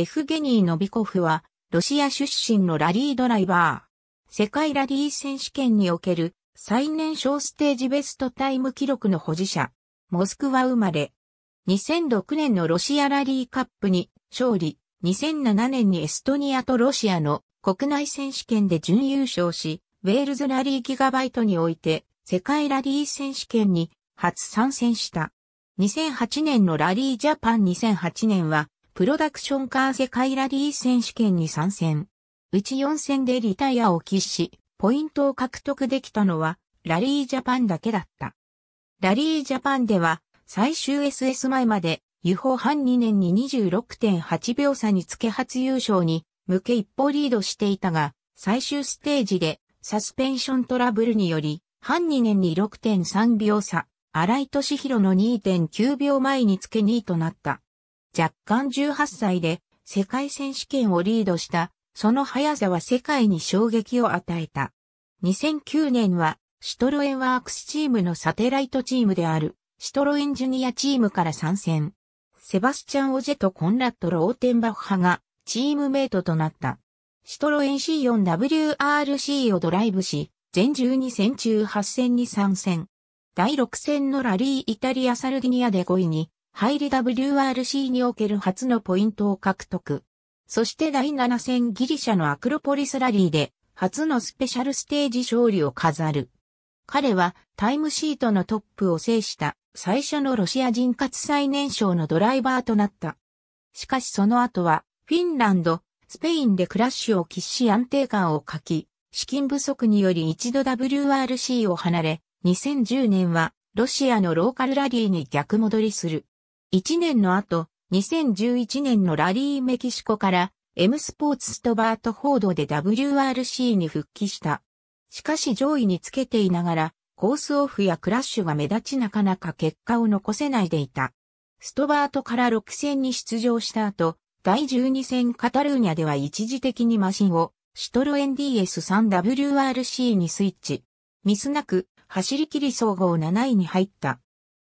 エフゲニー・ノビコフは、ロシア出身のラリードライバー。世界ラリー選手権における最年少ステージベストタイム記録の保持者。モスクワ生まれ。2006年のロシアラリーカップに勝利。2007年にエストニアとロシアの国内選手権で準優勝し、ウェールズラリーギガバイトにおいて世界ラリー選手権に初参戦した。2008年のラリージャパン2008年はプロダクションカー世界ラリー選手権に参戦。うち4戦でリタイアを喫し、ポイントを獲得できたのは、ラリージャパンだけだった。ラリージャパンでは、最終 SS 前まで、ユホ半2年に26.8秒差につけ初優勝に向け一歩リードしていたが、最終ステージでサスペンショントラブルにより、半2年に6.3秒差、荒井敏弘の2.9秒前につけ2位となった。若干18歳で世界選手権をリードした、その速さは世界に衝撃を与えた。2009年は、シトロエンワークスチームのサテライトチームである、シトロエンジュニアチームから参戦。セバスチャン・オジェとコンラッド・ローテンバッハが、チームメイトとなった。シトロエン C4WRC をドライブし、全12戦中8戦に参戦。第6戦のラリーイタリア・サルディニアで5位に、入り WRC における初のポイントを獲得。そして第7戦ギリシャのアクロポリスラリーで初のスペシャルステージ勝利を飾る。彼はタイムシートのトップを制した最初のロシア人活最年少のドライバーとなった。しかしその後はフィンランド、スペインでクラッシュを喫し安定感を欠き、資金不足により一度 WRC を離れ、2010年はロシアのローカルラリーに逆戻りする。1年の後、2011年のラリーメキシコから M スポーツストバート報道で WRC に復帰した。しかし上位につけていながら、コースオフやクラッシュが目立ちなかなか結果を残せないでいた。ストバートから6戦に出場した後、第12戦カタルーニャでは一時的にマシンを、シトロエン DS3WRC にスイッチ。ミスなく、走り切り総合7位に入った。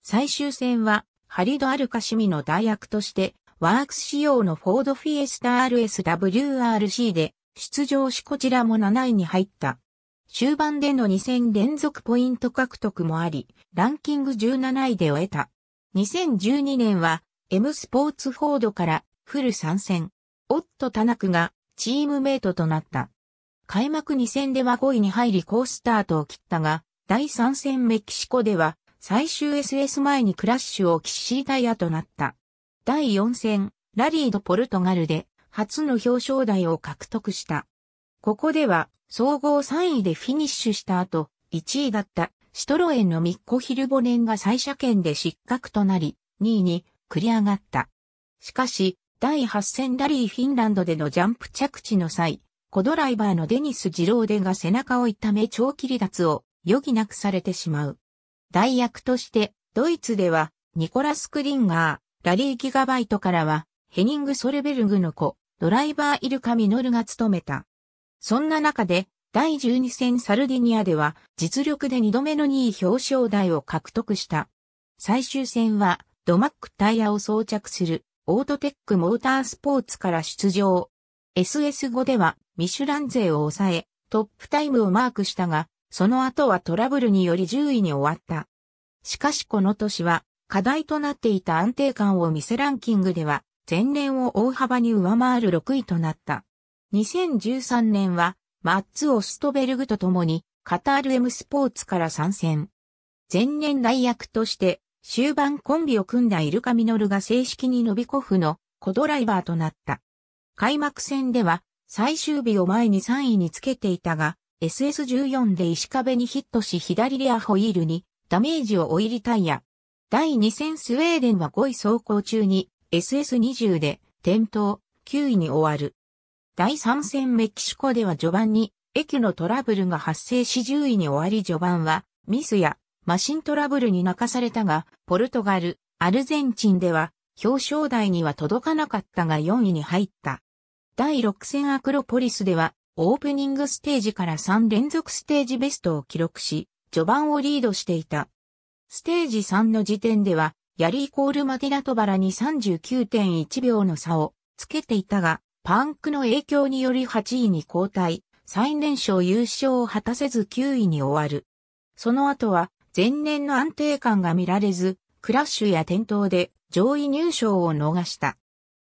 最終戦は、ハリド・アルカシミの代役として、ワークス仕様のフォードフィエスタ RSWRC で出場しこちらも7位に入った。終盤での2戦連続ポイント獲得もあり、ランキング17位で終えた。2012年は、M スポーツフォードからフル参戦。オット・タナクがチームメイトとなった。開幕2戦では5位に入り好スタートを切ったが、第3戦メキシコでは最終 SS 前にクラッシュを喫しタイヤとなった。第4戦、ラリード・ポルトガルで初の表彰台を獲得した。ここでは総合3位でフィニッシュした後、1位だったシトロエンのミッコ・ヒルボネンが再車検で失格となり、2位に繰り上がった。しかし、第8戦ラリーフィンランドでのジャンプ着地の際、コドライバーのデニス・ジローデが背中を痛め長期離脱を余儀なくされてしまう。代役として、ドイツでは、ニコラス・クリンガー、ラリー・ギガバイトからは、ヘニング・ソルベルグの子、ドライバー・イルカ・ミノルが務めた。そんな中で、第12戦サルディニアでは、実力で2度目の2位表彰台を獲得した。最終戦は、ドマックタイヤを装着する、オートテックモータースポーツから出場。SS5 では、ミシュラン勢を抑え、トップタイムをマークしたが、その後はトラブルにより10位に終わった。しかしこの年は、課題となっていた安定感を見せランキングでは、前年を大幅に上回る6位となった。2013年は、マッツ・オストベルグと共に、カタール M スポーツから参戦。前年代役として、終盤コンビを組んだイルカミノルが正式にノビコフのコドライバーとなった。開幕戦では、最終日を前に3位につけていたが、SS14 で石壁にヒットし左レアホイールにダメージを負いリタイア。第2戦スウェーデンは5位走行中に SS20 で転倒、9位に終わる。第3戦メキシコでは序盤に駅のトラブルが発生し10位に終わり序盤はミスやマシントラブルに泣かされたが、ポルトガル、アルゼンチンでは表彰台には届かなかったが4位に入った。第6戦アクロポリスではオープニングステージから3連続ステージベストを記録し、序盤をリードしていた。ステージ3の時点では、ヤリーコールマティナトバラに39.1秒の差をつけていたが、パンクの影響により8位に交代、最年少優勝を果たせず9位に終わる。その後は、前年の安定感が見られず、クラッシュや転倒で上位入賞を逃した。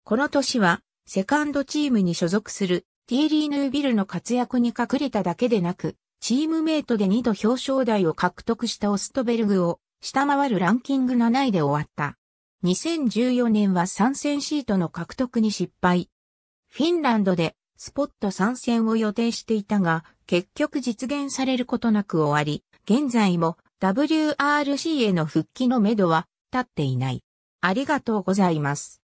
この年は、セカンドチームに所属するティエリー・ヌービルの活躍に隠れただけでなく、チームメイトで2度表彰台を獲得したオストベルグを下回るランキング7位で終わった。2014年は参戦シートの獲得に失敗。フィンランドでスポット参戦を予定していたが、結局実現されることなく終わり、現在も WRC への復帰のめどは立っていない。ありがとうございます。